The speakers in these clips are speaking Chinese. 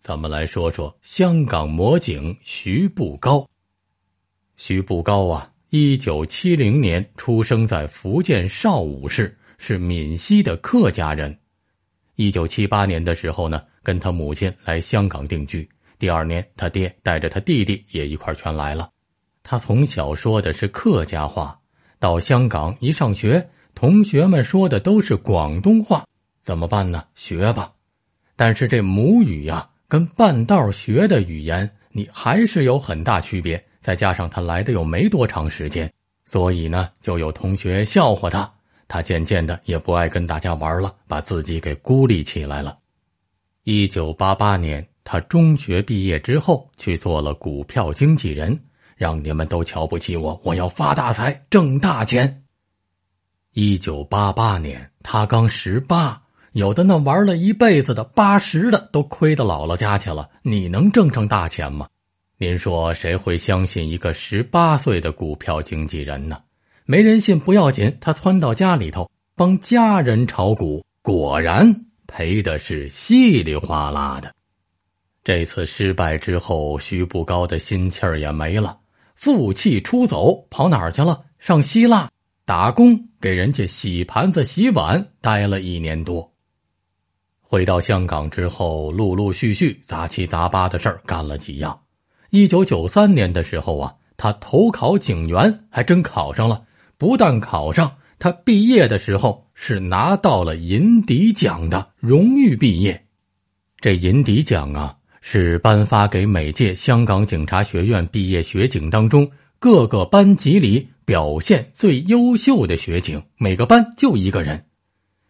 咱们来说说香港魔警徐步高。徐步高啊，一九七零年出生在福建邵武市，是闽西的客家人。一九七八年的时候呢，跟他母亲来香港定居。第二年，他爹带着他弟弟也一块儿全来了。他从小说的是客家话，到香港一上学，同学们说的都是广东话，怎么办呢？学吧。但是这母语呀。跟半道学的语言，你还是有很大区别。再加上他来的又没多长时间，所以呢，就有同学笑话他。他渐渐的也不爱跟大家玩了，把自己给孤立起来了。一九八八年，他中学毕业之后去做了股票经纪人，让你们都瞧不起我，我要发大财，挣大钱。一九八八年，他刚十八。有的那玩了一辈子的八十的都亏到姥姥家去了，你能挣上大钱吗？您说谁会相信一个十八岁的股票经纪人呢？没人信不要紧，他窜到家里头帮家人炒股，果然赔的是稀里哗啦的。这次失败之后，徐步高的心气儿也没了，负气出走，跑哪儿去了？上希腊打工，给人家洗盘子、洗碗，待了一年多。回到香港之后，陆陆续续杂七杂八的事儿干了几样。一九九三年的时候啊，他投考警员还真考上了。不但考上，他毕业的时候是拿到了银笛奖的荣誉毕业。这银笛奖啊，是颁发给每届香港警察学院毕业学警当中各个班级里表现最优秀的学警，每个班就一个人。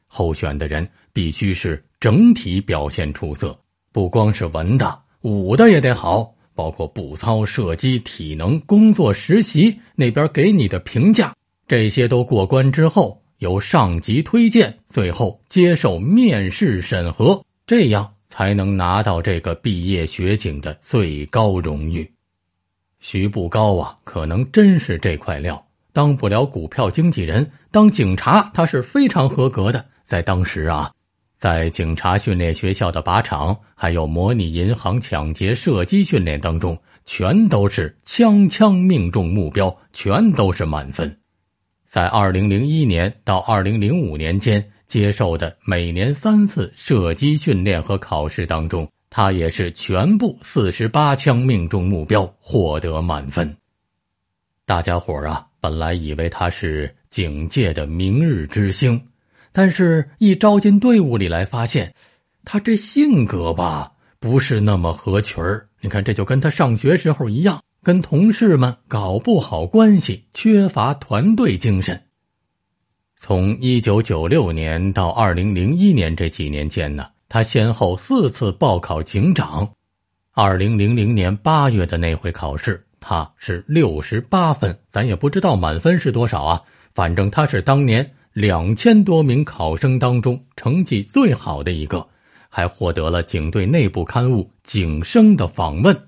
候选的人必须是。整体表现出色，不光是文的，武的也得好，包括步操、射击、体能、工作实习那边给你的评价，这些都过关之后，由上级推荐，最后接受面试审核，这样才能拿到这个毕业学警的最高荣誉。徐步高啊，可能真是这块料，当不了股票经纪人，当警察他是非常合格的，在当时啊。在警察训练学校的靶场，还有模拟银行抢劫射击训练当中，全都是枪枪命中目标，全都是满分。在二零零一年到二零零五年间接受的每年三次射击训练和考试当中，他也是全部四十八枪命中目标，获得满分。大家伙啊，本来以为他是警界的明日之星。但是，一招进队伍里来，发现他这性格吧，不是那么合群儿。你看，这就跟他上学时候一样，跟同事们搞不好关系，缺乏团队精神。从一九九六年到二零零一年这几年间呢，他先后四次报考警长。二零零零年八月的那回考试，他是六十八分，咱也不知道满分是多少啊。反正他是当年。两千多名考生当中，成绩最好的一个，还获得了警队内部刊物《警声》的访问。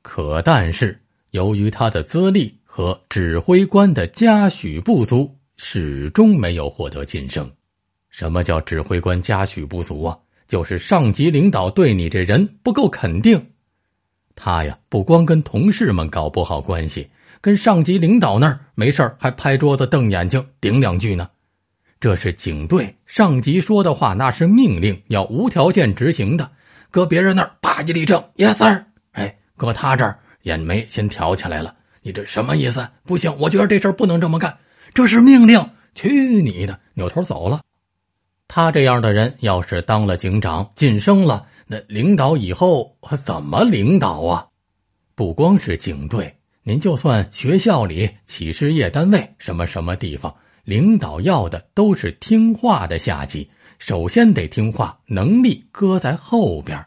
可，但是由于他的资历和指挥官的嘉许不足，始终没有获得晋升。什么叫指挥官嘉许不足啊？就是上级领导对你这人不够肯定。他呀，不光跟同事们搞不好关系，跟上级领导那儿没事还拍桌子瞪眼睛顶两句呢。这是警队上级说的话，那是命令，要无条件执行的。搁别人那儿吧一立正，yes sir。哎，搁他这儿眼眉先挑起来了。你这什么意思？不行，我觉得这事儿不能这么干。这是命令。去你的！扭头走了。他这样的人，要是当了警长，晋升了，那领导以后怎么领导啊？不光是警队，您就算学校里、企事业单位，什么什么地方。领导要的都是听话的下级，首先得听话，能力搁在后边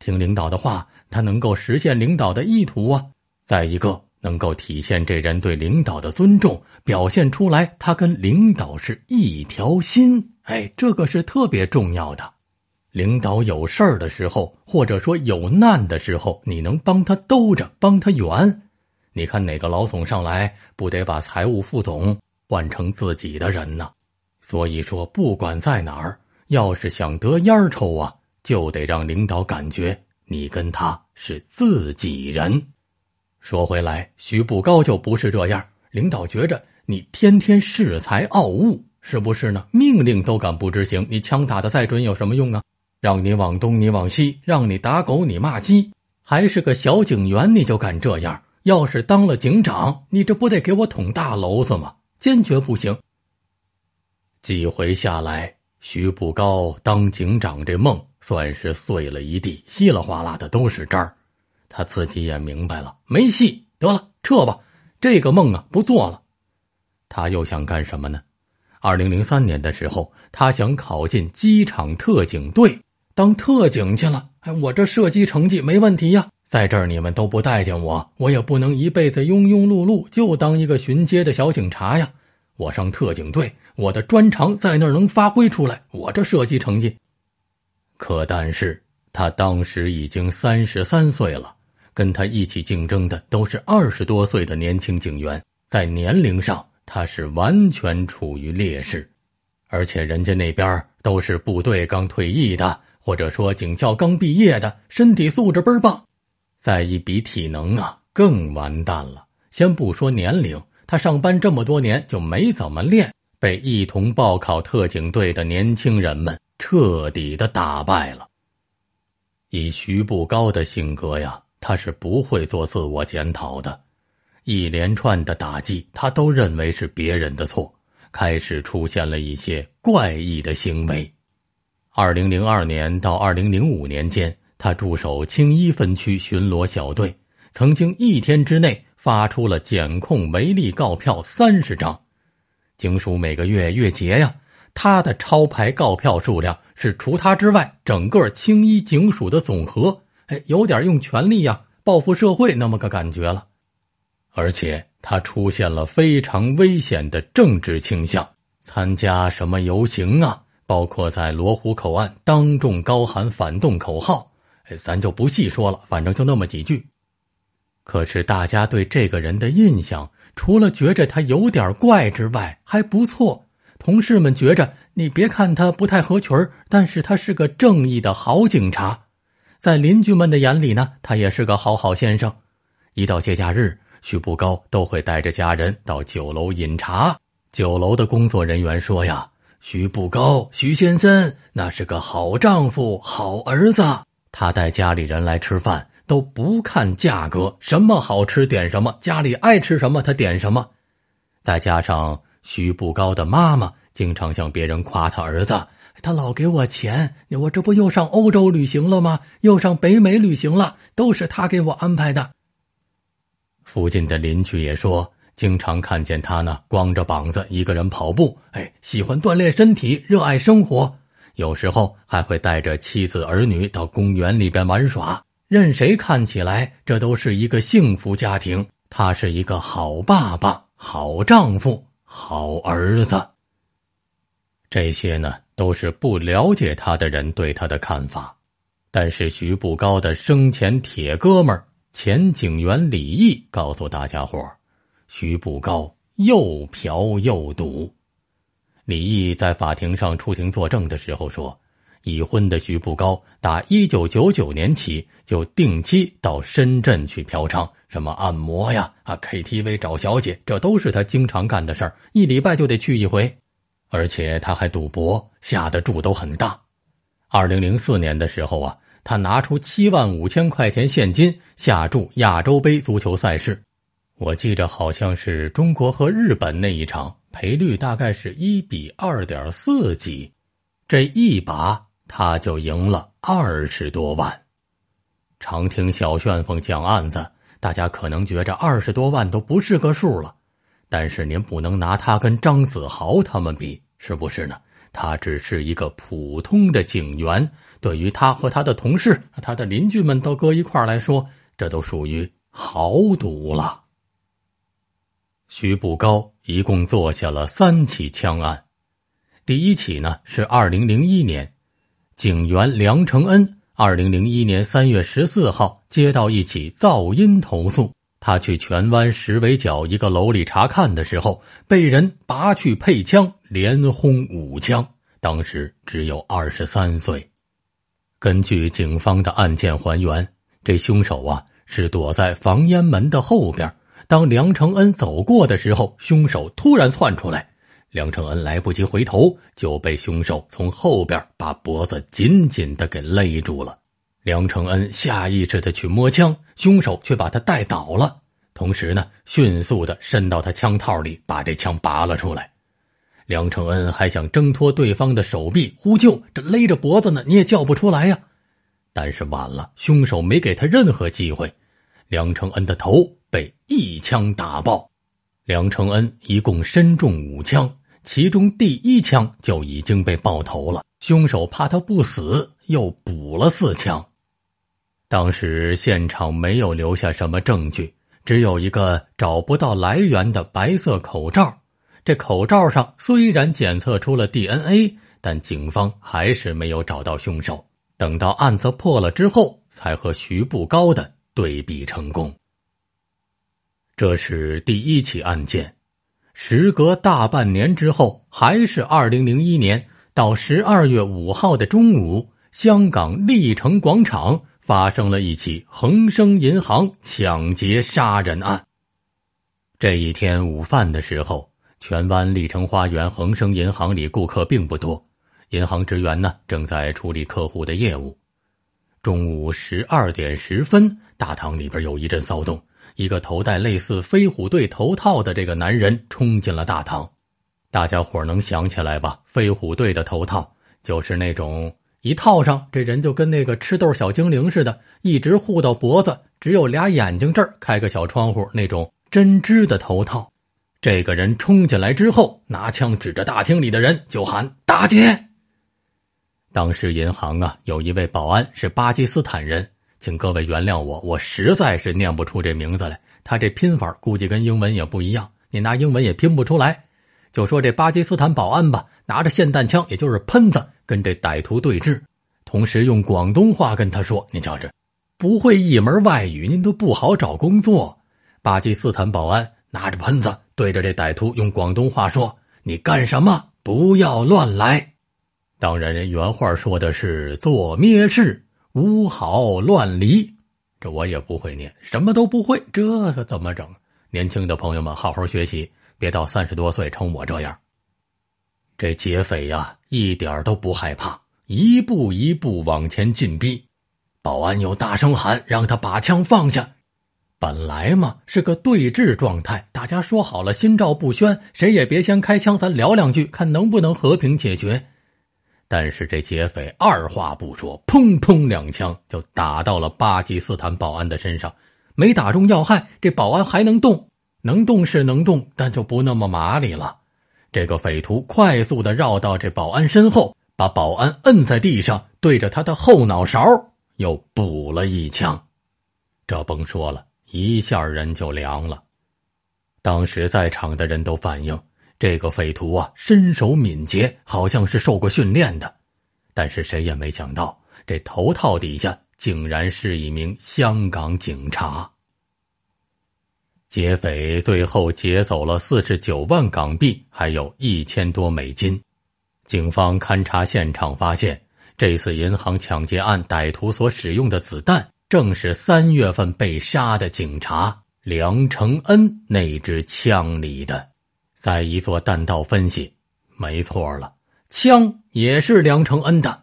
听领导的话，他能够实现领导的意图啊。再一个，能够体现这人对领导的尊重，表现出来他跟领导是一条心。哎，这个是特别重要的。领导有事儿的时候，或者说有难的时候，你能帮他兜着，帮他圆。你看哪个老总上来，不得把财务副总？换成自己的人呢，所以说不管在哪儿，要是想得烟抽啊，就得让领导感觉你跟他是自己人。说回来，徐步高就不是这样，领导觉着你天天恃才傲物，是不是呢？命令都敢不执行，你枪打的再准有什么用啊？让你往东，你往西；让你打狗，你骂鸡，还是个小警员你就敢这样？要是当了警长，你这不得给我捅大娄子吗？坚决不行。几回下来，徐步高当警长这梦算是碎了一地，稀里哗啦的都是渣儿。他自己也明白了，没戏，得了，撤吧，这个梦啊不做了。他又想干什么呢？二零零三年的时候，他想考进机场特警队当特警去了。哎，我这射击成绩没问题呀。在这儿你们都不待见我，我也不能一辈子庸庸碌碌，就当一个巡街的小警察呀。我上特警队，我的专长在那儿能发挥出来。我这射击成绩，可但是他当时已经三十三岁了，跟他一起竞争的都是二十多岁的年轻警员，在年龄上他是完全处于劣势，而且人家那边都是部队刚退役的，或者说警校刚毕业的，身体素质倍儿棒。再一比体能啊更完蛋了。先不说年龄，他上班这么多年就没怎么练，被一同报考特警队的年轻人们彻底的打败了。以徐步高的性格呀，他是不会做自我检讨的。一连串的打击，他都认为是别人的错，开始出现了一些怪异的行为。二零零二年到二零零五年间。他驻守青衣分区巡逻小队，曾经一天之内发出了检控违例告票三十张，警署每个月月结呀，他的超牌告票数量是除他之外整个青衣警署的总和，哎，有点用权力呀报复社会那么个感觉了。而且他出现了非常危险的政治倾向，参加什么游行啊，包括在罗湖口岸当众高喊反动口号。咱就不细说了，反正就那么几句。可是大家对这个人的印象，除了觉着他有点怪之外，还不错。同事们觉着，你别看他不太合群儿，但是他是个正义的好警察。在邻居们的眼里呢，他也是个好好先生。一到节假日，徐步高都会带着家人到酒楼饮茶。酒楼的工作人员说呀：“徐步高，徐先生，那是个好丈夫，好儿子。”他带家里人来吃饭都不看价格，什么好吃点什么，家里爱吃什么他点什么。再加上徐步高的妈妈经常向别人夸他儿子，他老给我钱，我这不又上欧洲旅行了吗？又上北美旅行了，都是他给我安排的。附近的邻居也说，经常看见他呢，光着膀子一个人跑步，哎，喜欢锻炼身体，热爱生活。有时候还会带着妻子儿女到公园里边玩耍，任谁看起来这都是一个幸福家庭。他是一个好爸爸、好丈夫、好儿子。这些呢都是不了解他的人对他的看法，但是徐步高的生前铁哥们儿前警员李毅告诉大家伙，徐步高又嫖又赌。李毅在法庭上出庭作证的时候说：“已婚的徐步高，打一九九九年起就定期到深圳去嫖娼，什么按摩呀、啊 KTV 找小姐，这都是他经常干的事儿，一礼拜就得去一回。而且他还赌博，下的注都很大。二零零四年的时候啊，他拿出七万五千块钱现金下注亚洲杯足球赛事，我记着好像是中国和日本那一场。”赔率大概是一比二点四几，这一把他就赢了二十多万。常听小旋风讲案子，大家可能觉着二十多万都不是个数了，但是您不能拿他跟张子豪他们比，是不是呢？他只是一个普通的警员，对于他和他的同事、他的邻居们都搁一块来说，这都属于豪赌了。徐步高一共做下了三起枪案，第一起呢是二零零一年，警员梁承恩二零零一年三月十四号接到一起噪音投诉，他去荃湾石围角一个楼里查看的时候，被人拔去配枪，连轰五枪，当时只有二十三岁。根据警方的案件还原，这凶手啊是躲在房烟门的后边当梁承恩走过的时候，凶手突然窜出来，梁承恩来不及回头，就被凶手从后边把脖子紧紧的给勒住了。梁承恩下意识的去摸枪，凶手却把他带倒了，同时呢，迅速的伸到他枪套里，把这枪拔了出来。梁承恩还想挣脱对方的手臂呼救，这勒着脖子呢，你也叫不出来呀。但是晚了，凶手没给他任何机会，梁承恩的头。被一枪打爆，梁承恩一共身中五枪，其中第一枪就已经被爆头了。凶手怕他不死，又补了四枪。当时现场没有留下什么证据，只有一个找不到来源的白色口罩。这口罩上虽然检测出了 DNA，但警方还是没有找到凶手。等到案子破了之后，才和徐步高的对比成功。这是第一起案件，时隔大半年之后，还是二零零一年到十二月五号的中午，香港利城广场发生了一起恒生银行抢劫杀人案。这一天午饭的时候，荃湾利城花园恒生银行里顾客并不多，银行职员呢正在处理客户的业务。中午十二点十分，大堂里边有一阵骚动。一个头戴类似飞虎队头套的这个男人冲进了大堂，大家伙能想起来吧？飞虎队的头套就是那种一套上这人就跟那个吃豆小精灵似的，一直护到脖子，只有俩眼睛这儿开个小窗户那种针织的头套。这个人冲进来之后，拿枪指着大厅里的人就喊“打劫”。当时银行啊，有一位保安是巴基斯坦人。请各位原谅我，我实在是念不出这名字来。他这拼法估计跟英文也不一样，你拿英文也拼不出来。就说这巴基斯坦保安吧，拿着霰弹枪，也就是喷子，跟这歹徒对峙，同时用广东话跟他说：“你瞧这，不会一门外语，您都不好找工作。”巴基斯坦保安拿着喷子对着这歹徒，用广东话说：“你干什么？不要乱来！”当然，人原话说的是“做咩事”。乌毫乱离，这我也不会念，什么都不会，这可怎么整？年轻的朋友们，好好学习，别到三十多岁成我这样。这劫匪呀，一点都不害怕，一步一步往前进逼。保安又大声喊，让他把枪放下。本来嘛，是个对峙状态，大家说好了，心照不宣，谁也别先开枪，咱聊两句，看能不能和平解决。但是这劫匪二话不说，砰砰两枪就打到了巴基斯坦保安的身上，没打中要害，这保安还能动，能动是能动，但就不那么麻利了。这个匪徒快速的绕到这保安身后，把保安摁在地上，对着他的后脑勺又补了一枪，这甭说了一下人就凉了。当时在场的人都反应。这个匪徒啊，身手敏捷，好像是受过训练的，但是谁也没想到，这头套底下竟然是一名香港警察。劫匪最后劫走了四十九万港币，还有一千多美金。警方勘查现场发现，这次银行抢劫案歹徒所使用的子弹，正是三月份被杀的警察梁承恩那支枪里的。在一座弹道分析，没错了，枪也是梁承恩的。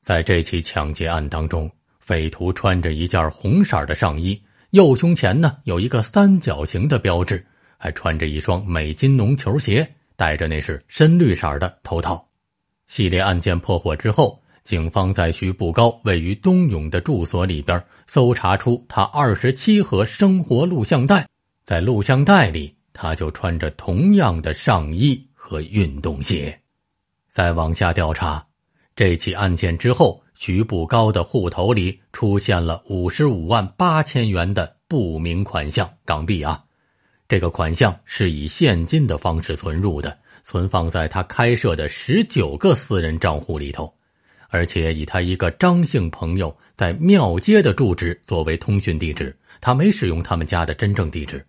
在这起抢劫案当中，匪徒穿着一件红色的上衣，右胸前呢有一个三角形的标志，还穿着一双美津浓球鞋，戴着那是深绿色的头套。系列案件破获之后，警方在徐步高位于东永的住所里边搜查出他二十七盒生活录像带，在录像带里。他就穿着同样的上衣和运动鞋。再往下调查这起案件之后，徐步高的户头里出现了五十五万八千元的不明款项（港币）啊！这个款项是以现金的方式存入的，存放在他开设的十九个私人账户里头，而且以他一个张姓朋友在庙街的住址作为通讯地址，他没使用他们家的真正地址。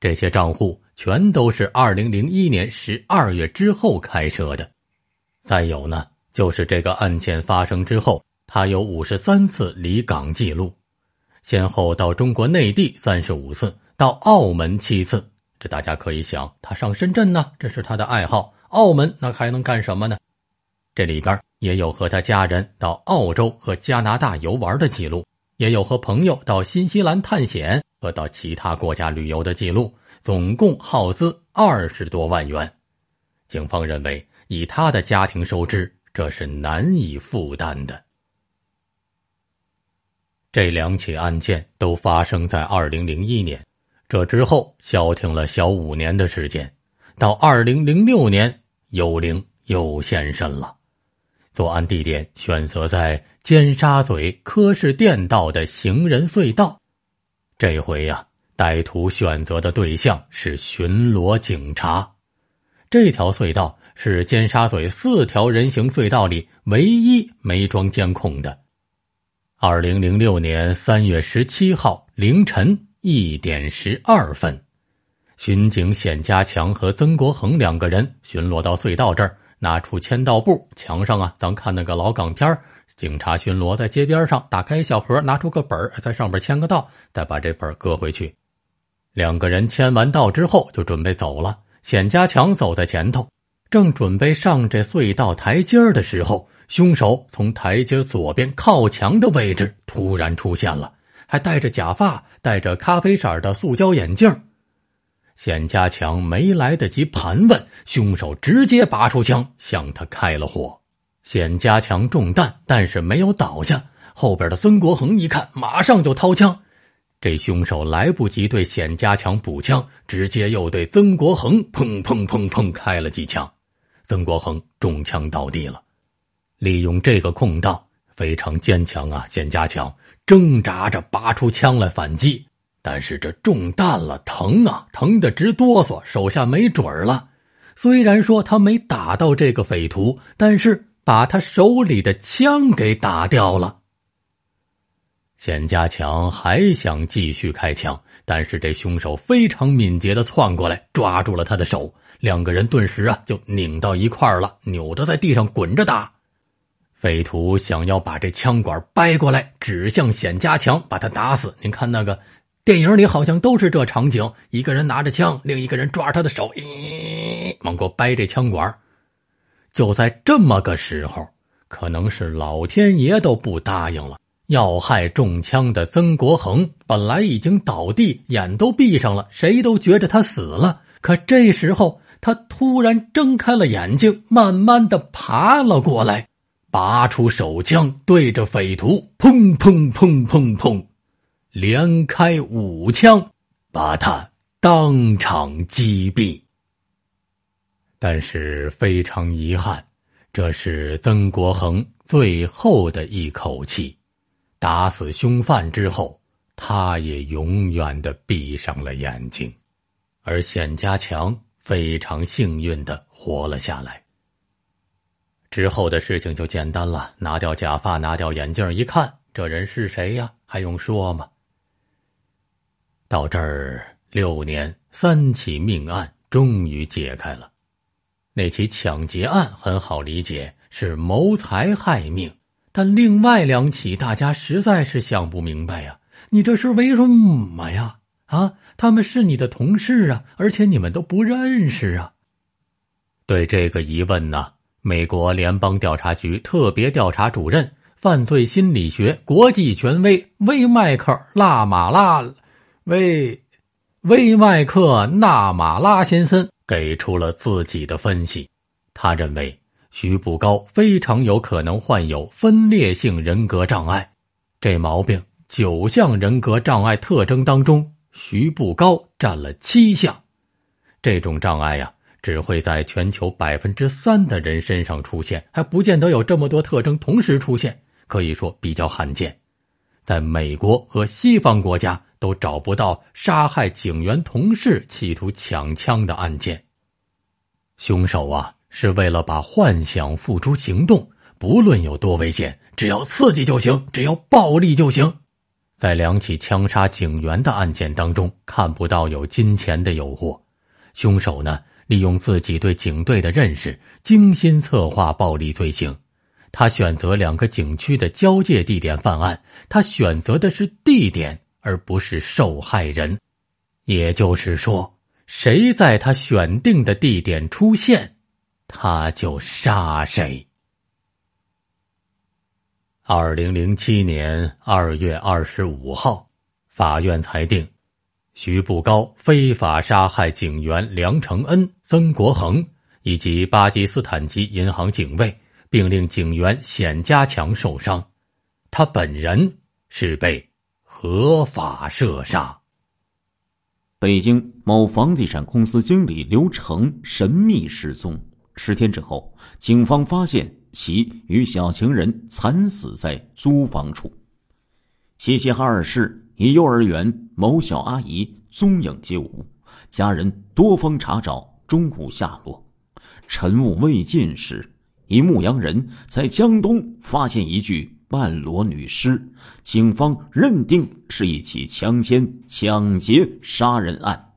这些账户全都是二零零一年十二月之后开设的。再有呢，就是这个案件发生之后，他有五十三次离港记录，先后到中国内地三十五次，到澳门七次。这大家可以想，他上深圳呢，这是他的爱好；澳门那还能干什么呢？这里边也有和他家人到澳洲和加拿大游玩的记录。也有和朋友到新西兰探险和到其他国家旅游的记录，总共耗资二十多万元。警方认为，以他的家庭收支，这是难以负担的。这两起案件都发生在二零零一年，这之后消停了小五年的时间，到二零零六年，幽灵又现身了，作案地点选择在。尖沙嘴柯士甸道的行人隧道，这回呀，歹徒选择的对象是巡逻警察。这条隧道是尖沙嘴四条人行隧道里唯一没装监控的。二零零六年三月十七号凌晨一点十二分，巡警冼家强和曾国恒两个人巡逻到隧道这儿，拿出签到簿，墙上啊，咱看那个老港片警察巡逻在街边上，打开小盒，拿出个本在上边签个到，再把这本搁回去。两个人签完到之后，就准备走了。冼家强走在前头，正准备上这隧道台阶的时候，凶手从台阶左边靠墙的位置突然出现了，还戴着假发，戴着咖啡色的塑胶眼镜。冼家强没来得及盘问，凶手直接拔出枪，向他开了火。简家强中弹，但是没有倒下。后边的孙国恒一看，马上就掏枪。这凶手来不及对冼家强补枪，直接又对曾国恒砰砰砰砰开了几枪。曾国恒中枪倒地了。利用这个空档，非常坚强啊！显家强挣扎着拔出枪来反击，但是这中弹了，疼啊，疼得直哆嗦，手下没准儿了。虽然说他没打到这个匪徒，但是。把他手里的枪给打掉了。险家强还想继续开枪，但是这凶手非常敏捷的窜过来，抓住了他的手，两个人顿时啊就拧到一块儿了，扭着在地上滚着打。匪徒想要把这枪管掰过来指向险家强，把他打死。您看那个电影里好像都是这场景：一个人拿着枪，另一个人抓着他的手，咦，往过掰这枪管。就在这么个时候，可能是老天爷都不答应了。要害中枪的曾国恒本来已经倒地，眼都闭上了，谁都觉着他死了。可这时候，他突然睁开了眼睛，慢慢的爬了过来，拔出手枪，对着匪徒，砰砰砰砰砰，连开五枪，把他当场击毙。但是非常遗憾，这是曾国恒最后的一口气。打死凶犯之后，他也永远的闭上了眼睛，而冼家强非常幸运的活了下来。之后的事情就简单了，拿掉假发，拿掉眼镜，一看，这人是谁呀？还用说吗？到这儿六年，三起命案终于解开了。那起抢劫案很好理解，是谋财害命。但另外两起，大家实在是想不明白呀！你这是为什么呀？啊，他们是你的同事啊，而且你们都不认识啊。对这个疑问呢，美国联邦调查局特别调查主任、犯罪心理学国际权威威麦克·纳马拉，威威麦克·纳马拉先生。给出了自己的分析，他认为徐步高非常有可能患有分裂性人格障碍。这毛病九项人格障碍特征当中，徐步高占了七项。这种障碍呀，只会在全球百分之三的人身上出现，还不见得有这么多特征同时出现，可以说比较罕见。在美国和西方国家。都找不到杀害警员同事、企图抢枪的案件。凶手啊，是为了把幻想付诸行动，不论有多危险，只要刺激就行，只要暴力就行。在两起枪杀警员的案件当中，看不到有金钱的诱惑。凶手呢，利用自己对警队的认识，精心策划暴力罪行。他选择两个景区的交界地点犯案，他选择的是地点。而不是受害人，也就是说，谁在他选定的地点出现，他就杀谁。二零零七年二月二十五号，法院裁定，徐步高非法杀害警员梁承恩、曾国恒以及巴基斯坦籍银行警卫，并令警员冼家强受伤，他本人是被。合法射杀。北京某房地产公司经理刘成神秘失踪，十天之后，警方发现其与小情人惨死在租房处。齐齐哈尔市一幼儿园某小阿姨踪影皆无，家人多方查找终无下落。晨雾未尽时，一牧羊人在江东发现一具。半裸女尸，警方认定是一起强奸、抢劫、杀人案。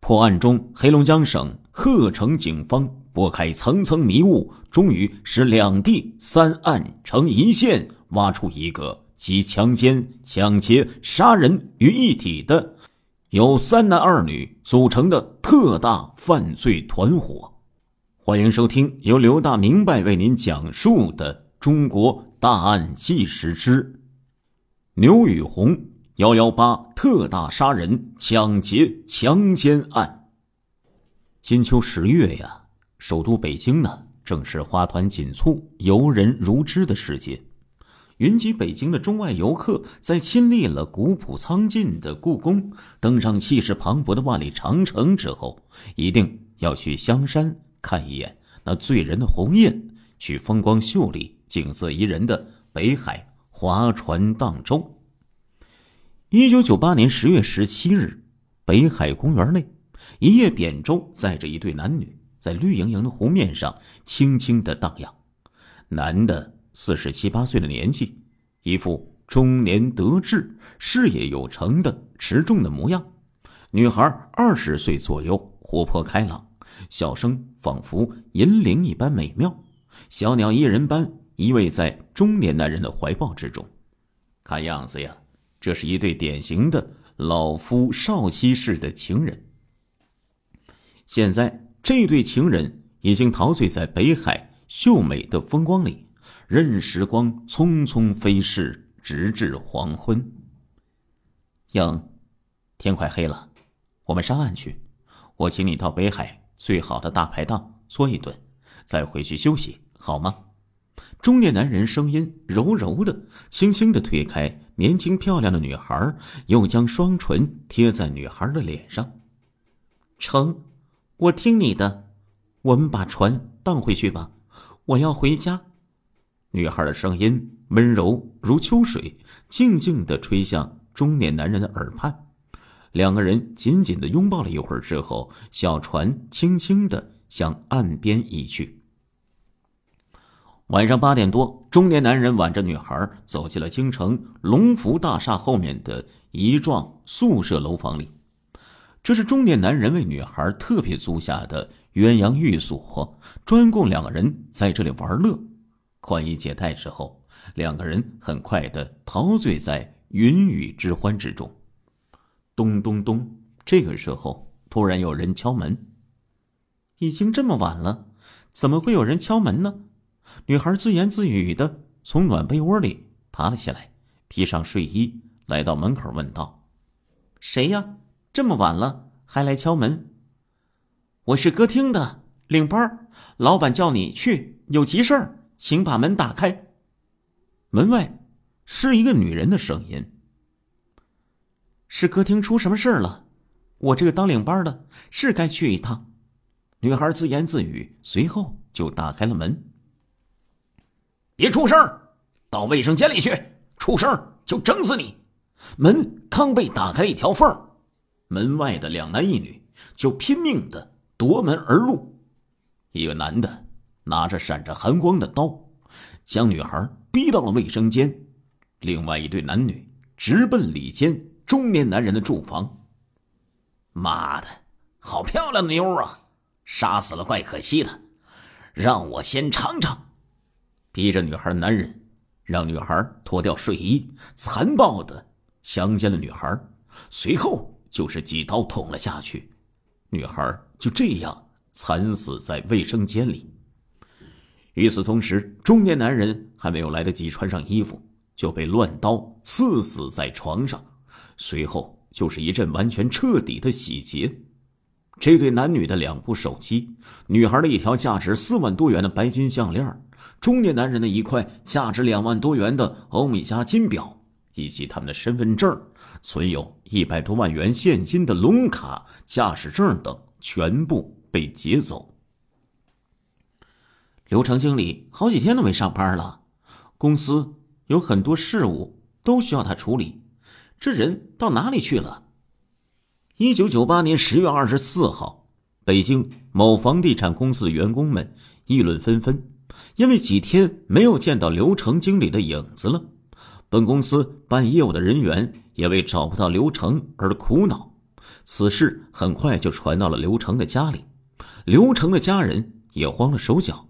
破案中，黑龙江省鹤城警方拨开层层迷雾，终于使两地三案成一线，挖出一个集强奸、抢劫、杀人于一体的由三男二女组成的特大犯罪团伙。欢迎收听由刘大明白为您讲述的中国。大案即时知，牛雨红幺幺八特大杀人、抢劫、强奸案。金秋十月呀，首都北京呢，正是花团锦簇、游人如织的时节。云集北京的中外游客，在亲历了古朴苍劲的故宫，登上气势磅礴的万里长城之后，一定要去香山看一眼那醉人的红叶，去风光秀丽。景色宜人的北海划船荡舟。一九九八年十月十七日，北海公园内，一叶扁舟载着一对男女，在绿莹莹的湖面上轻轻的荡漾。男的四十七八岁的年纪，一副中年得志、事业有成的持重的模样；女孩二十岁左右，活泼开朗，笑声仿佛银铃一般美妙，小鸟依人般。依偎在中年男人的怀抱之中，看样子呀，这是一对典型的老夫少妻式的情人。现在这对情人已经陶醉在北海秀美的风光里，任时光匆匆飞逝，直至黄昏。英，天快黑了，我们上岸去，我请你到北海最好的大排档搓一顿，再回去休息，好吗？中年男人声音柔柔的，轻轻的推开年轻漂亮的女孩，又将双唇贴在女孩的脸上。成，我听你的，我们把船荡回去吧，我要回家。女孩的声音温柔如秋水，静静的吹向中年男人的耳畔。两个人紧紧的拥抱了一会儿之后，小船轻轻的向岸边移去。晚上八点多，中年男人挽着女孩走进了京城龙福大厦后面的一幢宿舍楼房里。这是中年男人为女孩特别租下的鸳鸯寓所，专供两个人在这里玩乐。宽衣解带之后，两个人很快的陶醉在云雨之欢之中。咚咚咚！这个时候，突然有人敲门。已经这么晚了，怎么会有人敲门呢？女孩自言自语的从暖被窝里爬了起来，披上睡衣，来到门口问道：“谁呀？这么晚了还来敲门？”“我是歌厅的领班，老板叫你去，有急事儿，请把门打开。”门外是一个女人的声音：“是歌厅出什么事儿了？我这个当领班的是该去一趟。”女孩自言自语，随后就打开了门。别出声，到卫生间里去！出声就整死你！门刚被打开一条缝，门外的两男一女就拼命的夺门而入。一个男的拿着闪着寒光的刀，将女孩逼到了卫生间；另外一对男女直奔里间中年男人的住房。妈的，好漂亮的妞啊！杀死了怪可惜的，让我先尝尝。逼着女孩，男人让女孩脱掉睡衣，残暴的强奸了女孩，随后就是几刀捅了下去，女孩就这样惨死在卫生间里。与此同时，中年男人还没有来得及穿上衣服，就被乱刀刺死在床上，随后就是一阵完全彻底的洗劫。这对男女的两部手机，女孩的一条价值四万多元的白金项链中年男人的一块价值两万多元的欧米茄金表，以及他们的身份证、存有一百多万元现金的龙卡、驾驶证等，全部被劫走。刘成经理好几天都没上班了，公司有很多事务都需要他处理，这人到哪里去了？一九九八年十月二十四号，北京某房地产公司的员工们议论纷纷。因为几天没有见到刘成经理的影子了，本公司办业务的人员也为找不到刘成而苦恼。此事很快就传到了刘成的家里，刘成的家人也慌了手脚。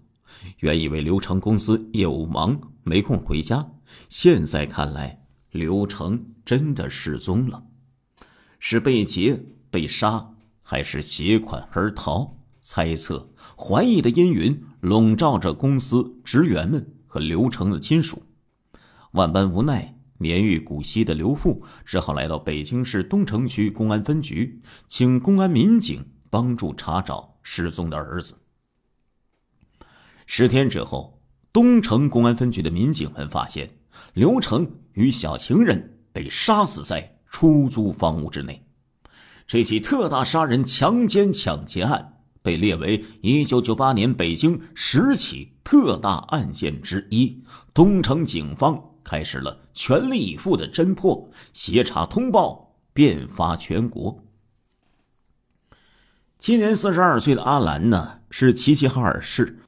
原以为刘成公司业务忙，没空回家，现在看来，刘成真的失踪了。是被劫、被杀，还是携款而逃？猜测、怀疑的阴云。笼罩着公司职员们和刘成的亲属，万般无奈、年逾古稀的刘富只好来到北京市东城区公安分局，请公安民警帮助查找失踪的儿子。十天之后，东城公安分局的民警们发现，刘成与小情人被杀死在出租房屋之内，这起特大杀人、强奸、抢劫案。被列为一九九八年北京十起特大案件之一，东城警方开始了全力以赴的侦破，协查通报遍发全国。今年四十二岁的阿兰呢，是齐齐哈尔市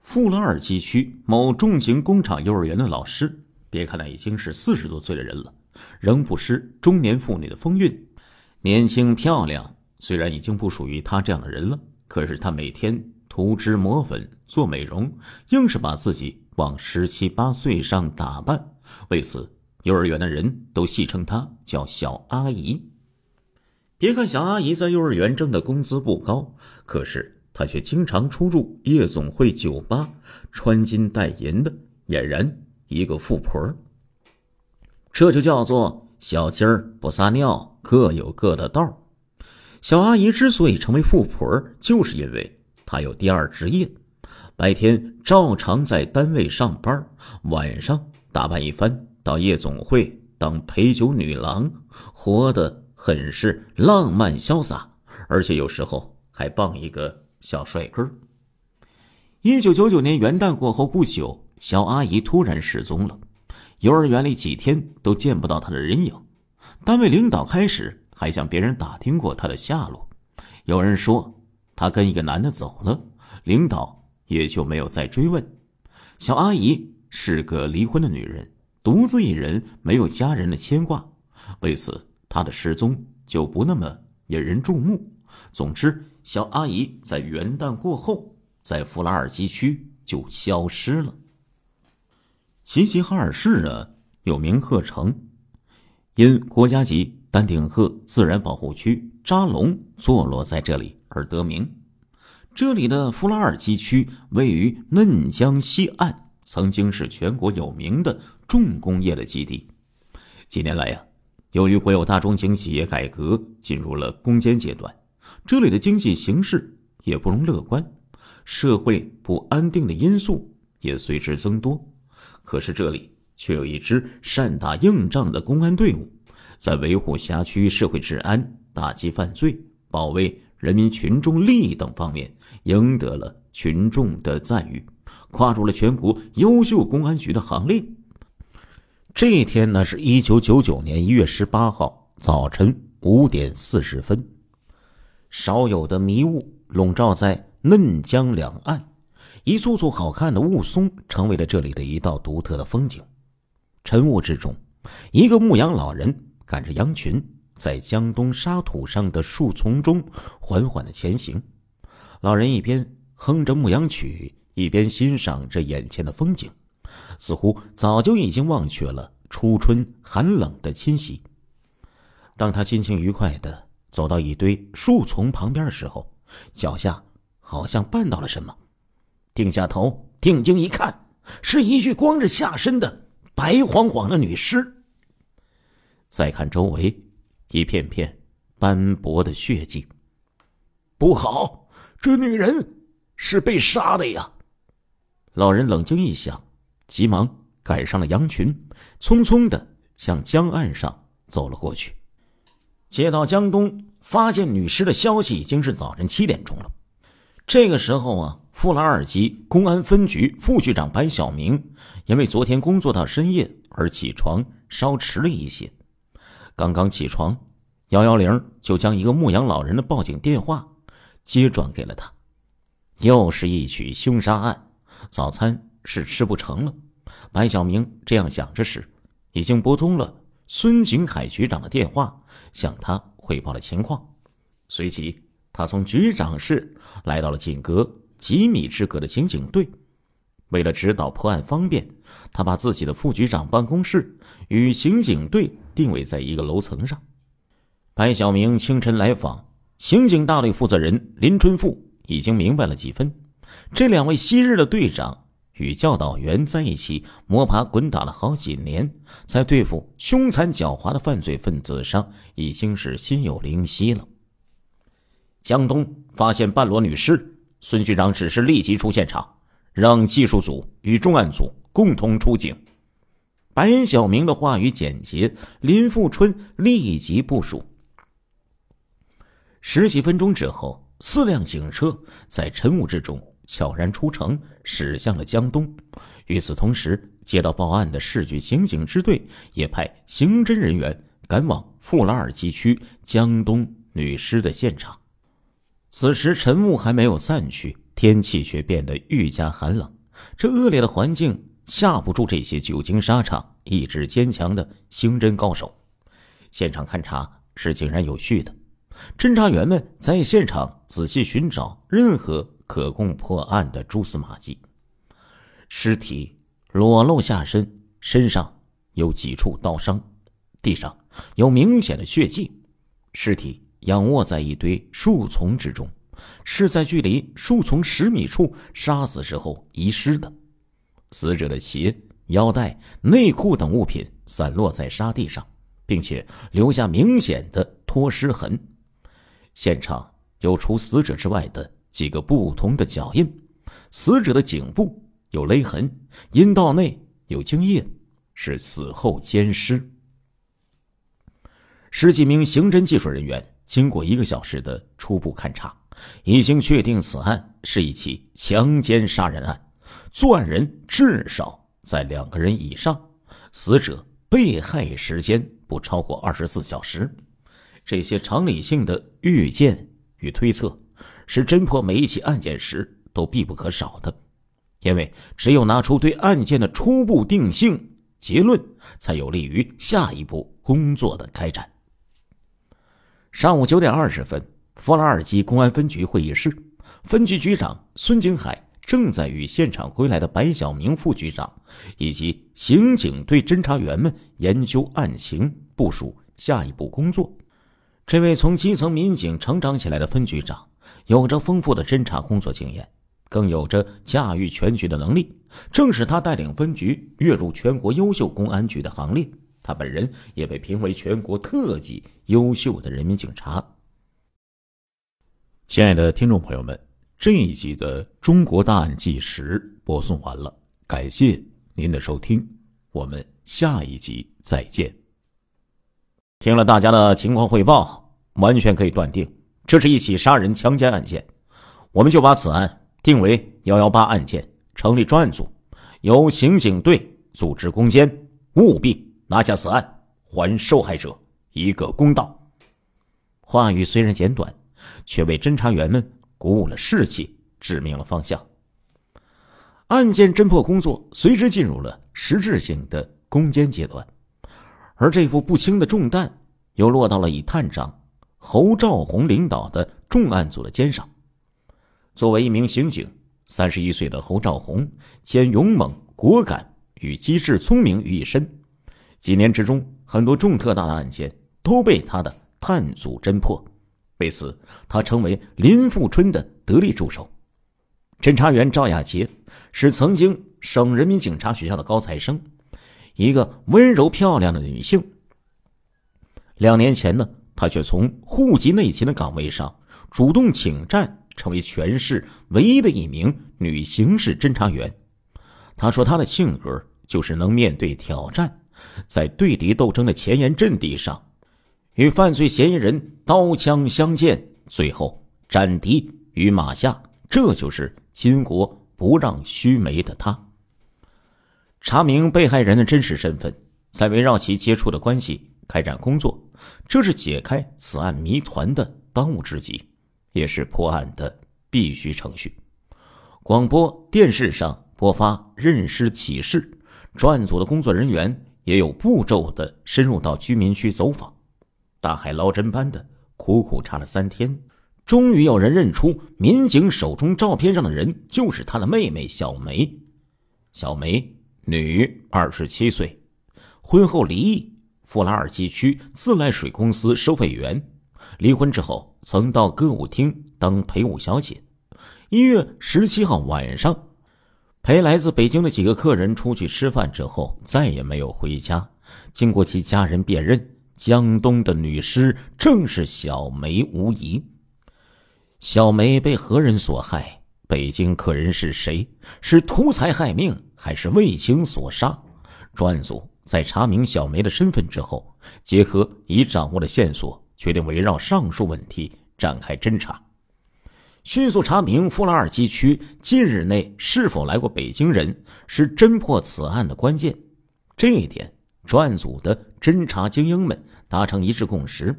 富拉尔基区某重型工厂幼儿园的老师。别看她已经是四十多岁的人了，仍不失中年妇女的风韵，年轻漂亮。虽然已经不属于她这样的人了。可是她每天涂脂抹粉做美容，硬是把自己往十七八岁上打扮。为此，幼儿园的人都戏称她叫“小阿姨”。别看小阿姨在幼儿园挣的工资不高，可是她却经常出入夜总会、酒吧，穿金戴银的，俨然一个富婆。这就叫做小鸡儿不撒尿，各有各的道儿。小阿姨之所以成为富婆，就是因为她有第二职业，白天照常在单位上班，晚上打扮一番到夜总会当陪酒女郎，活得很是浪漫潇洒，而且有时候还傍一个小帅哥。一九九九年元旦过后不久，小阿姨突然失踪了，幼儿园里几天都见不到她的人影，单位领导开始。还向别人打听过他的下落，有人说他跟一个男的走了，领导也就没有再追问。小阿姨是个离婚的女人，独自一人，没有家人的牵挂，为此她的失踪就不那么引人注目。总之，小阿姨在元旦过后，在弗拉尔基区就消失了。齐齐哈尔市啊，有名鹤城，因国家级。丹顶鹤自然保护区扎龙坐落在这里而得名，这里的弗拉尔基区位于嫩江西岸，曾经是全国有名的重工业的基地。几年来呀，由于国有大中型企业改革进入了攻坚阶段，这里的经济形势也不容乐观，社会不安定的因素也随之增多。可是这里却有一支善打硬仗的公安队伍。在维护辖区社会治安、打击犯罪、保卫人民群众利益等方面，赢得了群众的赞誉，跨入了全国优秀公安局的行列。这一天呢，是一九九九年一月十八号早晨五点四十分，少有的迷雾笼罩在嫩江两岸，一簇簇好看的雾凇成为了这里的一道独特的风景。晨雾之中，一个牧羊老人。赶着羊群在江东沙土上的树丛中缓缓的前行，老人一边哼着牧羊曲，一边欣赏着眼前的风景，似乎早就已经忘却了初春寒冷的侵袭。当他心情愉快的走到一堆树丛旁边的时候，脚下好像绊到了什么，定下头定睛一看，是一具光着下身的白晃晃的女尸。再看周围，一片片斑驳的血迹。不好，这女人是被杀的呀！老人冷静一想，急忙赶上了羊群，匆匆的向江岸上走了过去。接到江东发现女尸的消息，已经是早晨七点钟了。这个时候啊，富拉尔基公安分局副局长白晓明因为昨天工作到深夜而起床稍迟了一些。刚刚起床，幺幺零就将一个牧羊老人的报警电话接转给了他，又是一起凶杀案，早餐是吃不成了。白小明这样想着时，已经拨通了孙景凯局长的电话，向他汇报了情况。随即，他从局长室来到了仅隔几米之隔的刑警队，为了指导破案方便。他把自己的副局长办公室与刑警队定位在一个楼层上。白晓明清晨来访，刑警大队负责人林春富已经明白了几分。这两位昔日的队长与教导员在一起摸爬滚打了好几年，在对付凶残狡猾的犯罪分子上，已经是心有灵犀了。江东发现半裸女尸，孙局长指示立即出现场，让技术组与重案组。共同出警，白晓明的话语简洁，林富春立即部署。十几分钟之后，四辆警车在晨雾之中悄然出城，驶向了江东。与此同时，接到报案的市局刑警支队也派刑侦人员赶往富拉尔基区江东女尸的现场。此时晨雾还没有散去，天气却变得愈加寒冷。这恶劣的环境。吓不住这些久经沙场、意志坚强的刑侦高手。现场勘查是井然有序的，侦查员们在现场仔细寻找任何可供破案的蛛丝马迹。尸体裸露下身，身上有几处刀伤，地上有明显的血迹。尸体仰卧在一堆树丛之中，是在距离树丛十米处杀死时候遗失的。死者的鞋、腰带、内裤等物品散落在沙地上，并且留下明显的脱尸痕。现场有除死者之外的几个不同的脚印。死者的颈部有勒痕，阴道内有精液，是死后奸尸。十几名刑侦技术人员经过一个小时的初步勘查，已经确定此案是一起强奸杀人案。作案人至少在两个人以上，死者被害时间不超过二十四小时。这些常理性的预见与推测，是侦破每一起案件时都必不可少的，因为只有拿出对案件的初步定性结论，才有利于下一步工作的开展。上午九点二十分，弗拉尔基公安分局会议室，分局局长孙景海。正在与现场归来的白晓明副局长以及刑警队侦查员们研究案情，部署下一步工作。这位从基层民警成长起来的分局长，有着丰富的侦查工作经验，更有着驾驭全局的能力。正是他带领分局跃入全国优秀公安局的行列，他本人也被评为全国特级优秀的人民警察。亲爱的听众朋友们。这一集的《中国大案纪实》播送完了，感谢您的收听，我们下一集再见。听了大家的情况汇报，完全可以断定这是一起杀人强奸案件，我们就把此案定为“幺幺八”案件，成立专案组，由刑警队组织攻坚，务必拿下此案，还受害者一个公道。话语虽然简短，却为侦查员们。鼓舞了士气，指明了方向。案件侦破工作随之进入了实质性的攻坚阶段，而这副不轻的重担又落到了以探长侯兆宏领导的重案组的肩上。作为一名刑警，三十一岁的侯兆宏兼勇猛果敢与机智聪明于一身，几年之中，很多重特大的案件都被他的探组侦破。为此，他成为林富春的得力助手。侦查员赵亚杰是曾经省人民警察学校的高材生，一个温柔漂亮的女性。两年前呢，她却从户籍内勤的岗位上主动请战，成为全市唯一的一名女刑事侦查员。她说：“她的性格就是能面对挑战，在对敌斗争的前沿阵地上。”与犯罪嫌疑人刀枪相见，最后斩敌于马下，这就是巾帼不让须眉的他。查明被害人的真实身份，再围绕其接触的关系开展工作，这是解开此案谜团的当务之急，也是破案的必须程序。广播电视上播发认尸启事，专案组的工作人员也有步骤的深入到居民区走访。大海捞针般的苦苦查了三天，终于有人认出民警手中照片上的人就是他的妹妹小梅。小梅，女，二十七岁，婚后离异，富拉尔基区自来水公司收费员。离婚之后，曾到歌舞厅当陪舞小姐。一月十七号晚上，陪来自北京的几个客人出去吃饭之后，再也没有回家。经过其家人辨认。江东的女尸正是小梅无疑。小梅被何人所害？北京客人是谁？是图财害命，还是为情所杀？专案组在查明小梅的身份之后，结合已掌握的线索，决定围绕上述问题展开侦查。迅速查明富拉尔基区近日内是否来过北京人，是侦破此案的关键。这一点。专案组的侦查精英们达成一致共识，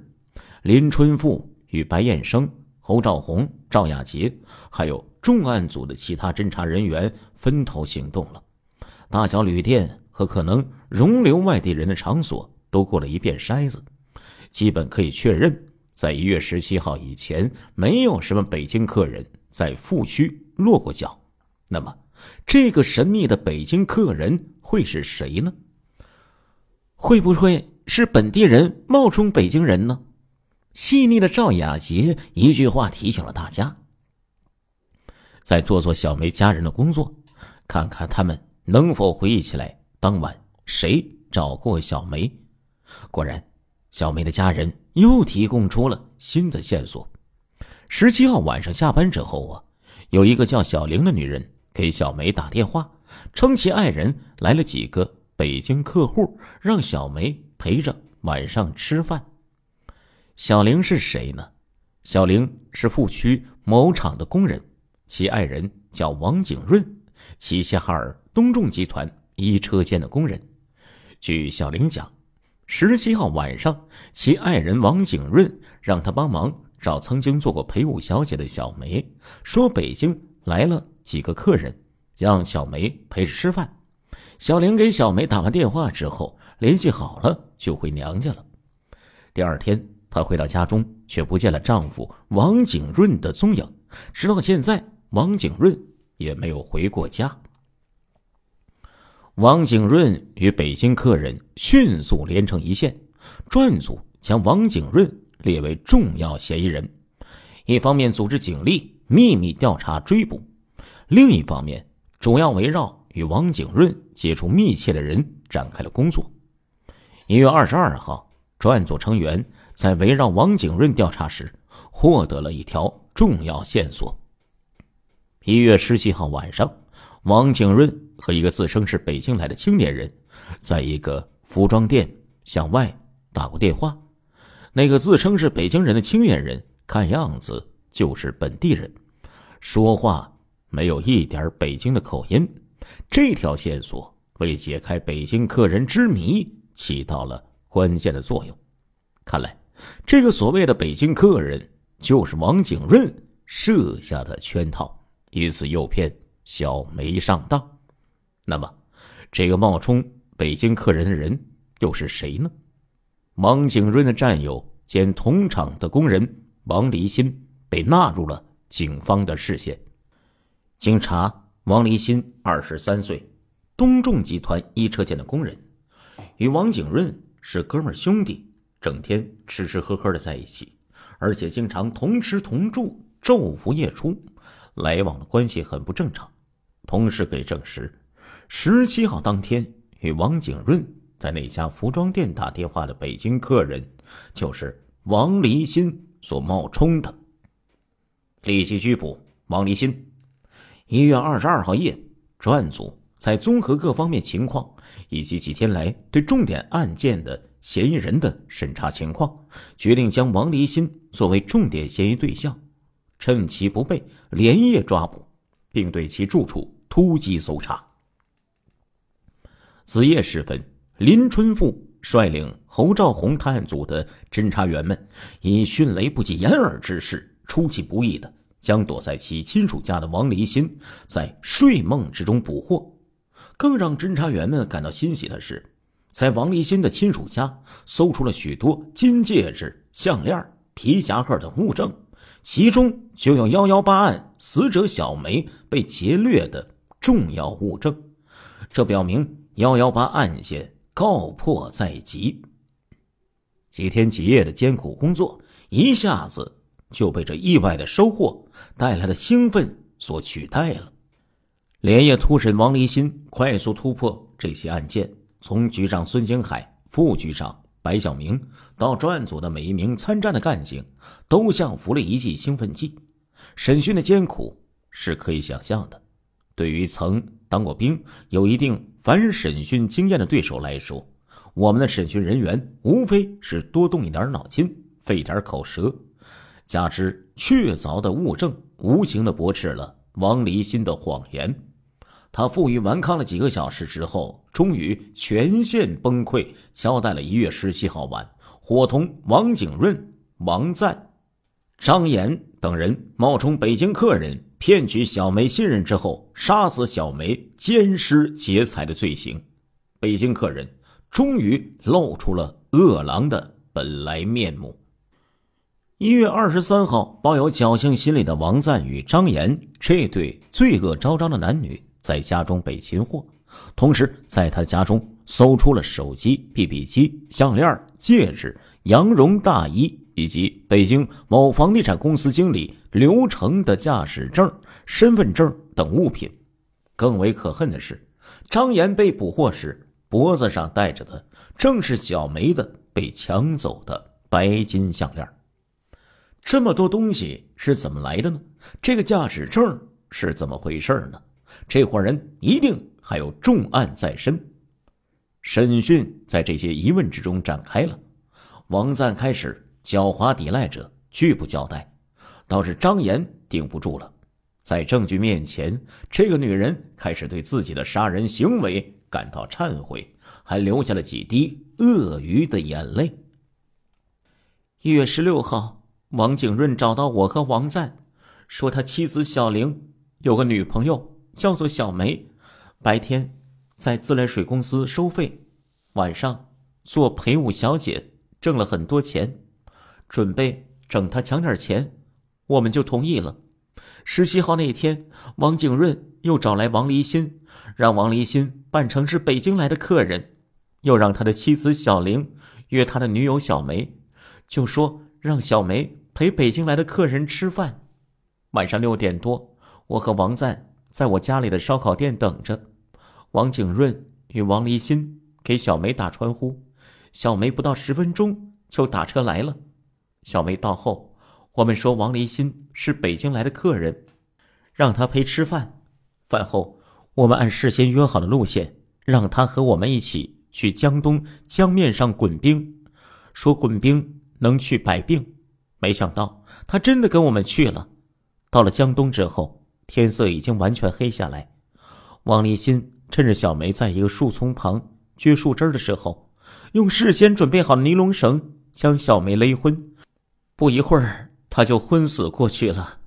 林春富与白燕生、侯兆宏、赵亚杰，还有重案组的其他侦查人员分头行动了。大小旅店和可能容留外地人的场所都过了一遍筛子，基本可以确认，在一月十七号以前，没有什么北京客人在富区落过脚。那么，这个神秘的北京客人会是谁呢？会不会是本地人冒充北京人呢？细腻的赵雅洁一句话提醒了大家。再做做小梅家人的工作，看看他们能否回忆起来当晚谁找过小梅。果然，小梅的家人又提供出了新的线索：十七号晚上下班之后啊，有一个叫小玲的女人给小梅打电话，称其爱人来了几个。北京客户让小梅陪着晚上吃饭，小玲是谁呢？小玲是富区某厂的工人，其爱人叫王景润，齐齐哈尔东重集团一车间的工人。据小玲讲，十七号晚上，其爱人王景润让他帮忙找曾经做过陪舞小姐的小梅，说北京来了几个客人，让小梅陪着吃饭。小玲给小梅打完电话之后，联系好了就回娘家了。第二天，她回到家中，却不见了丈夫王景润的踪影。直到现在，王景润也没有回过家。王景润与北京客人迅速连成一线，专案组将王景润列为重要嫌疑人。一方面组织警力秘密调查追捕，另一方面主要围绕。与王景润接触密切的人展开了工作。一月二十二号，专案组成员在围绕王景润调查时，获得了一条重要线索。一月十七号晚上，王景润和一个自称是北京来的青年人，在一个服装店向外打过电话。那个自称是北京人的青年人，看样子就是本地人，说话没有一点北京的口音。这条线索为解开北京客人之谜起到了关键的作用。看来，这个所谓的北京客人就是王景润设下的圈套，以此诱骗小梅上当。那么，这个冒充北京客人的人又是谁呢？王景润的战友兼同厂的工人王离心被纳入了警方的视线。经查。王立新，二十三岁，东众集团一车间的工人，与王景润是哥们兄弟，整天吃吃喝喝的在一起，而且经常同吃同住，昼伏夜出，来往的关系很不正常。同时可以证实，十七号当天与王景润在那家服装店打电话的北京客人，就是王立新所冒充的。立即拘捕王立新。一月二十二号夜，专案组在综合各方面情况，以及几天来对重点案件的嫌疑人的审查情况，决定将王立新作为重点嫌疑对象，趁其不备，连夜抓捕，并对其住处突击搜查。子夜时分，林春富率领侯兆宏探案组的侦查员们，以迅雷不及掩耳之势，出其不意的。将躲在其亲属家的王离心在睡梦之中捕获。更让侦查员们感到欣喜的是，在王离心的亲属家搜出了许多金戒指、项链、皮夹克等物证，其中就有“幺幺八”案死者小梅被劫掠的重要物证。这表明“幺幺八”案件告破在即。几天几夜的艰苦工作，一下子。就被这意外的收获带来的兴奋所取代了。连夜突审王立新，快速突破这起案件，从局长孙兴海、副局长白晓明到专案组的每一名参战的干警，都像服了一剂兴奋剂。审讯的艰苦是可以想象的。对于曾当过兵、有一定反审讯经验的对手来说，我们的审讯人员无非是多动一点脑筋，费点口舌。加之确凿的物证，无情的驳斥了王离心的谎言。他负隅顽抗了几个小时之后，终于全线崩溃，交代了一月十七号晚，伙同王景润、王赞、张岩等人冒充北京客人，骗取小梅信任之后，杀死小梅、奸尸劫财的罪行。北京客人终于露出了恶狼的本来面目。一月二十三号，抱有侥幸心理的王赞与张岩这对罪恶昭彰的男女在家中被擒获，同时在他家中搜出了手机、BB 机、项链、戒指、羊绒大衣以及北京某房地产公司经理刘成的驾驶证、身份证等物品。更为可恨的是，张岩被捕获时脖子上戴着的正是小梅的被抢走的白金项链。这么多东西是怎么来的呢？这个驾驶证是怎么回事呢？这伙人一定还有重案在身。审讯在这些疑问之中展开了。王赞开始狡猾抵赖，者拒不交代，倒是张岩顶不住了，在证据面前，这个女人开始对自己的杀人行为感到忏悔，还流下了几滴鳄鱼的眼泪。一月十六号。王景润找到我和王赞，说他妻子小玲有个女朋友叫做小梅，白天在自来水公司收费，晚上做陪舞小姐，挣了很多钱，准备整他抢点钱，我们就同意了。十七号那天，王景润又找来王离心，让王离心扮成是北京来的客人，又让他的妻子小玲约他的女友小梅，就说让小梅。陪北京来的客人吃饭，晚上六点多，我和王赞在我家里的烧烤店等着。王景润与王立新给小梅打传呼，小梅不到十分钟就打车来了。小梅到后，我们说王立新是北京来的客人，让他陪吃饭。饭后，我们按事先约好的路线，让他和我们一起去江东江面上滚冰，说滚冰能去百病。没想到他真的跟我们去了。到了江东之后，天色已经完全黑下来。王立新趁着小梅在一个树丛旁锯树枝的时候，用事先准备好的尼龙绳将小梅勒昏。不一会儿，他就昏死过去了。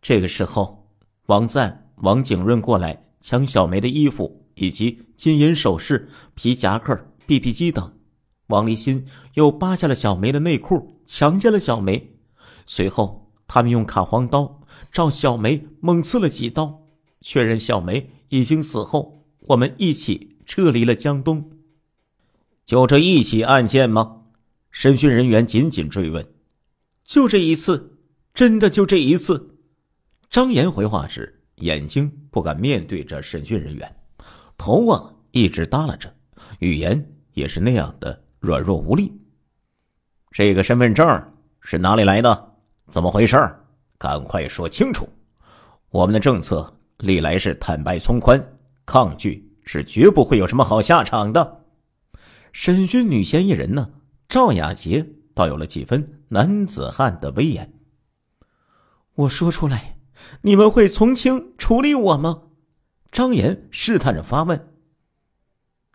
这个时候，王赞、王景润过来抢小梅的衣服以及金银首饰、皮夹克、BB 机等。王立新又扒下了小梅的内裤。强奸了小梅，随后他们用砍黄刀照小梅猛刺了几刀，确认小梅已经死后，我们一起撤离了江东。就这一起案件吗？审讯人员紧紧追问。就这一次，真的就这一次。张岩回话时，眼睛不敢面对着审讯人员，头啊一直耷拉着，语言也是那样的软弱无力。这个身份证是哪里来的？怎么回事？赶快说清楚！我们的政策历来是坦白从宽，抗拒是绝不会有什么好下场的。审讯女嫌疑人呢？赵雅洁倒有了几分男子汉的威严。我说出来，你们会从轻处理我吗？张岩试探着发问。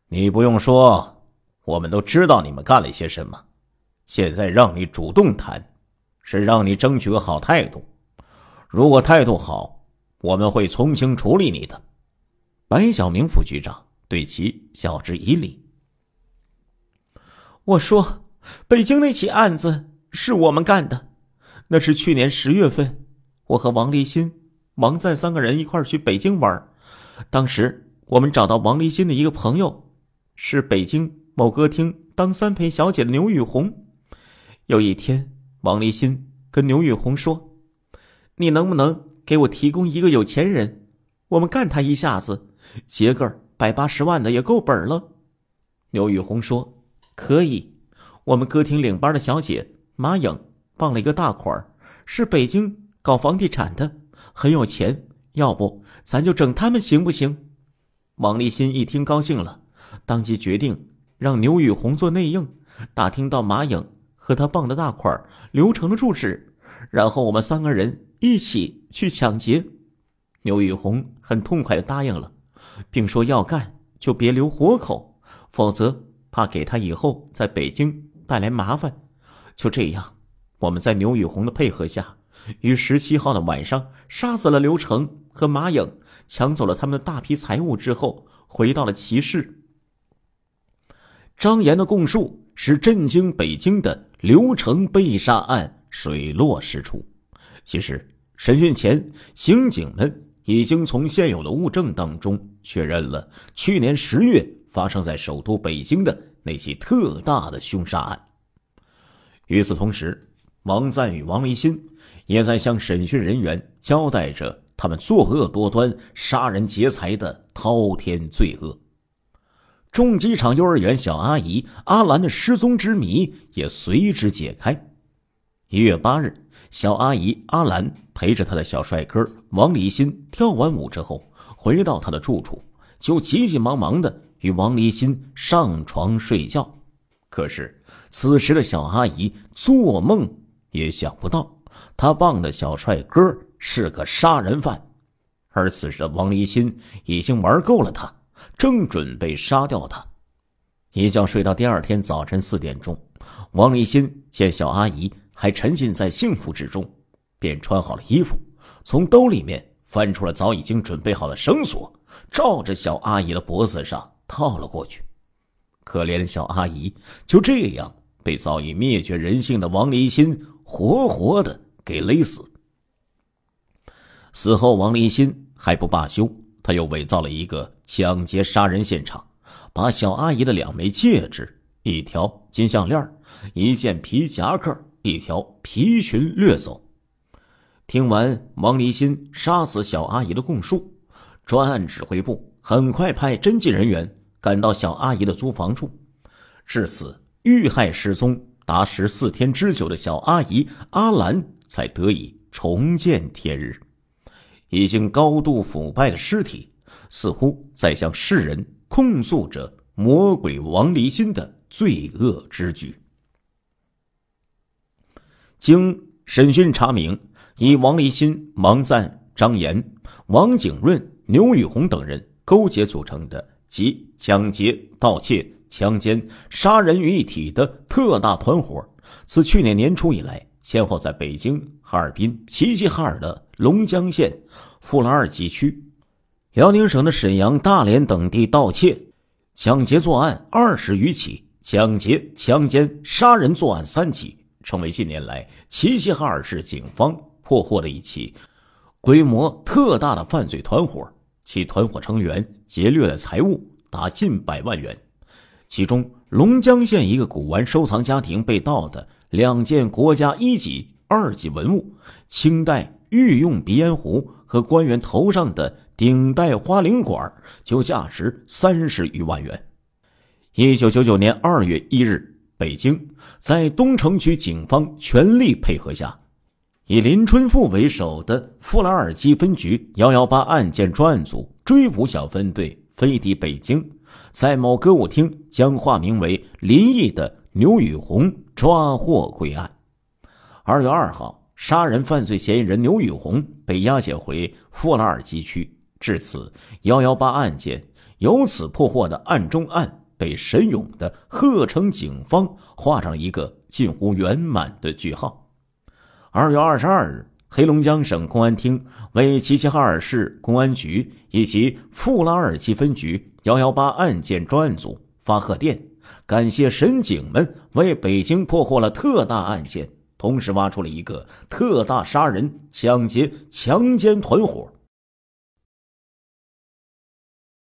你不用说，我们都知道你们干了些什么。现在让你主动谈，是让你争取个好态度。如果态度好，我们会从轻处理你的。白晓明副局长对其晓之以理。我说，北京那起案子是我们干的，那是去年十月份，我和王立新、王赞三个人一块去北京玩当时我们找到王立新的一个朋友，是北京某歌厅当三陪小姐的牛玉红。有一天，王立新跟牛玉红说：“你能不能给我提供一个有钱人，我们干他一下子，结个百八十万的也够本了。”牛玉红说：“可以，我们歌厅领班的小姐马颖傍了一个大款，是北京搞房地产的，很有钱。要不咱就整他们，行不行？”王立新一听高兴了，当即决定让牛玉红做内应，打听到马颖。和他傍的大款刘成的住址，然后我们三个人一起去抢劫。牛雨红很痛快的答应了，并说要干就别留活口，否则怕给他以后在北京带来麻烦。就这样，我们在牛雨红的配合下，于十七号的晚上杀死了刘成和马颖，抢走了他们的大批财物之后，回到了齐市。张岩的供述使震惊北京的刘成被杀案水落石出。其实，审讯前，刑警们已经从现有的物证当中确认了去年十月发生在首都北京的那起特大的凶杀案。与此同时，王赞与王立新也在向审讯人员交代着他们作恶多端、杀人劫财的滔天罪恶。重机厂幼儿园小阿姨阿兰的失踪之谜也随之解开。一月八日，小阿姨阿兰陪着她的小帅哥王立新跳完舞之后，回到她的住处，就急急忙忙的与王立新上床睡觉。可是，此时的小阿姨做梦也想不到，她傍的小帅哥是个杀人犯。而此时的王立新已经玩够了他。正准备杀掉他，一觉睡到第二天早晨四点钟。王立新见小阿姨还沉浸在幸福之中，便穿好了衣服，从兜里面翻出了早已经准备好的绳索，照着小阿姨的脖子上套了过去。可怜的小阿姨就这样被早已灭绝人性的王立新活活的给勒死。死后，王立新还不罢休。他又伪造了一个抢劫杀人现场，把小阿姨的两枚戒指、一条金项链、一件皮夹克、一条皮裙掠走。听完王立新杀死小阿姨的供述，专案指挥部很快派侦缉人员赶到小阿姨的租房处。至此，遇害失踪达十四天之久的小阿姨阿兰才得以重见天日。已经高度腐败的尸体，似乎在向世人控诉着魔鬼王离心的罪恶之举。经审讯查明，以王立新、王赞、张岩、王景润、牛宇红等人勾结组成的，及抢劫、盗窃、强奸、杀人于一体的特大团伙，自去年年初以来，先后在北京、哈尔滨、齐齐哈尔的。龙江县、富兰尔基区、辽宁省的沈阳、大连等地盗窃、抢劫作案二十余起，抢劫、强奸、杀人作案三起，成为近年来齐齐哈尔市警方破获的一起规模特大的犯罪团伙。其团伙成员劫掠的财物达近百万元，其中龙江县一个古玩收藏家庭被盗的两件国家一级、二级文物，清代。御用鼻烟壶和官员头上的顶戴花翎管就价值三十余万元。一九九九年二月一日，北京在东城区警方全力配合下，以林春富为首的富拉尔基分局幺幺八案件专案组追捕小分队飞抵北京，在某歌舞厅将化名为林毅的牛雨红抓获归案。二月二号。杀人犯罪嫌疑人牛宇红被押解回富拉尔基区，至此，幺幺八案件由此破获的案中案被神勇的鹤城警方画上了一个近乎圆满的句号。二月二十二日，黑龙江省公安厅为齐齐哈尔市公安局以及富拉尔基分局幺幺八案件专案组发贺电，感谢神警们为北京破获了特大案件。同时挖出了一个特大杀人、抢劫、强奸团伙。